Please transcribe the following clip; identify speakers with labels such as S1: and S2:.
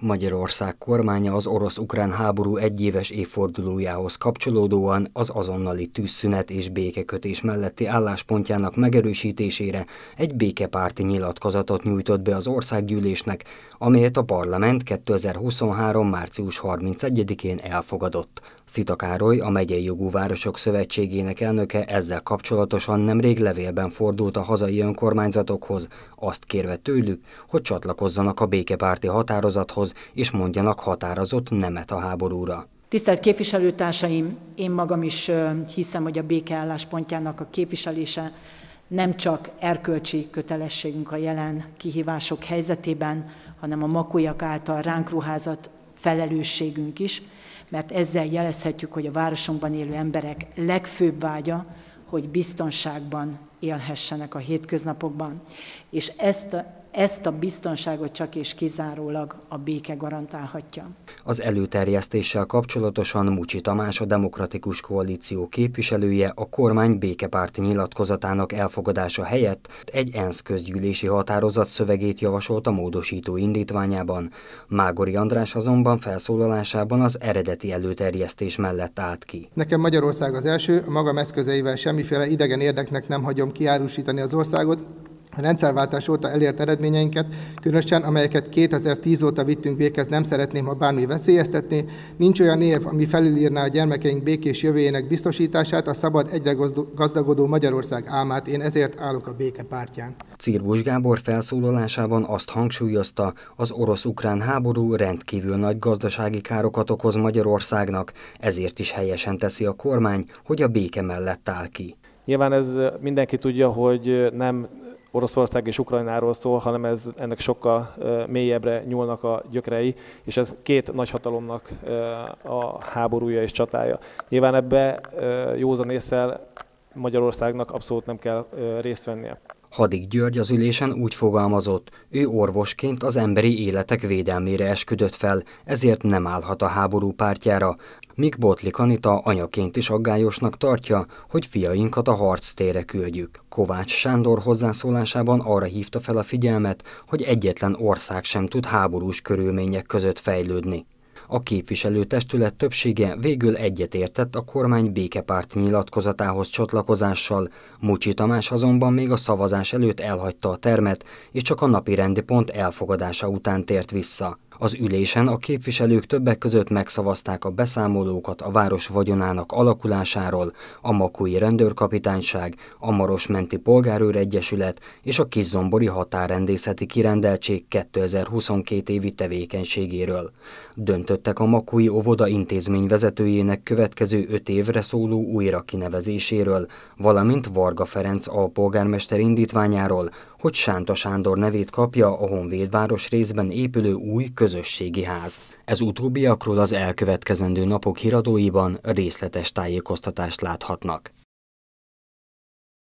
S1: Magyarország kormánya az orosz-ukrán háború egyéves évfordulójához kapcsolódóan az azonnali tűzszünet és békekötés melletti álláspontjának megerősítésére egy békepárti nyilatkozatot nyújtott be az országgyűlésnek, amelyet a parlament 2023. március 31-én elfogadott. Szita Károly, a Megyei Jogú Városok Szövetségének elnöke ezzel kapcsolatosan nemrég levélben fordult a hazai önkormányzatokhoz, azt kérve tőlük, hogy csatlakozzanak a békepárti határozathoz, Oroszországhoz, és mondjanak határozott nemet a háborúra.
S2: Tisztelt képviselőtársaim, én magam is hiszem, hogy a békeálláspontjának a képviselése nem csak erkölcsi kötelességünk a jelen kihívások helyzetében, hanem a makujak által ránk ruházat felelősségünk is, mert ezzel jelezhetjük, hogy a városunkban élő emberek legfőbb vágya, hogy biztonságban élhessenek a hétköznapokban. És ezt a, ezt a biztonságot csak és kizárólag a béke garantálhatja. Az
S1: előterjesztéssel kapcsolatosan Mucsi Tamás, a Demokratikus Koalíció képviselője a kormány békepárti nyilatkozatának elfogadása helyett egy ENSZ közgyűlési határozat szövegét javasolt a módosító indítványában. Mágori András azonban felszólalásában az eredeti előterjesztés mellett állt ki.
S3: Nekem Magyarország az első, a magam eszközeivel semmiféle idegen érdeknek nem hagyom tudjam kiárusítani az országot, a rendszerváltás óta elért eredményeinket, különösen amelyeket 2010 óta vittünk véghez, nem szeretném, ha bármi veszélyeztetni. Nincs olyan érv, ami felülírná a gyermekeink békés jövőjének biztosítását, a szabad, egyre gazdagodó Magyarország álmát. Én ezért állok a béke pártján.
S1: Círbus Gábor felszólalásában azt hangsúlyozta, az orosz-ukrán háború rendkívül nagy gazdasági károkat okoz Magyarországnak, ezért is helyesen teszi a kormány, hogy a béke mellett áll ki.
S4: Nyilván ez mindenki tudja, hogy nem Oroszország és Ukrajnáról szól, hanem ez, ennek sokkal mélyebbre nyúlnak a gyökerei, és ez két nagyhatalomnak a háborúja és csatája. Nyilván ebbe józan észel Magyarországnak abszolút nem kell részt vennie.
S1: Hadik György az ülésen úgy fogalmazott, ő orvosként az emberi életek védelmére esküdött fel, ezért nem állhat a háború pártjára. Míg Botlik Anita anyaként is aggályosnak tartja, hogy fiainkat a harc tére küldjük. Kovács Sándor hozzászólásában arra hívta fel a figyelmet, hogy egyetlen ország sem tud háborús körülmények között fejlődni. A képviselőtestület többsége végül egyetértett a kormány békepárt nyilatkozatához csatlakozással, Mucsi Tamás azonban még a szavazás előtt elhagyta a termet, és csak a napi rendi pont elfogadása után tért vissza. Az ülésen a képviselők többek között megszavazták a beszámolókat a város vagyonának alakulásáról, a Makói Rendőrkapitányság, a menti Polgárőr Egyesület és a Kiszombori Határrendészeti Kirendeltség 2022 évi tevékenységéről. Döntöttek a Makói Óvoda intézmény vezetőjének következő öt évre szóló újra kinevezéséről, valamint Varga Ferenc a polgármester indítványáról, hogy Sánta Sándor nevét kapja a Honvédváros részben épülő új közösségi ház. Ez utóbbiakról az elkövetkezendő napok híradóiban részletes tájékoztatást láthatnak.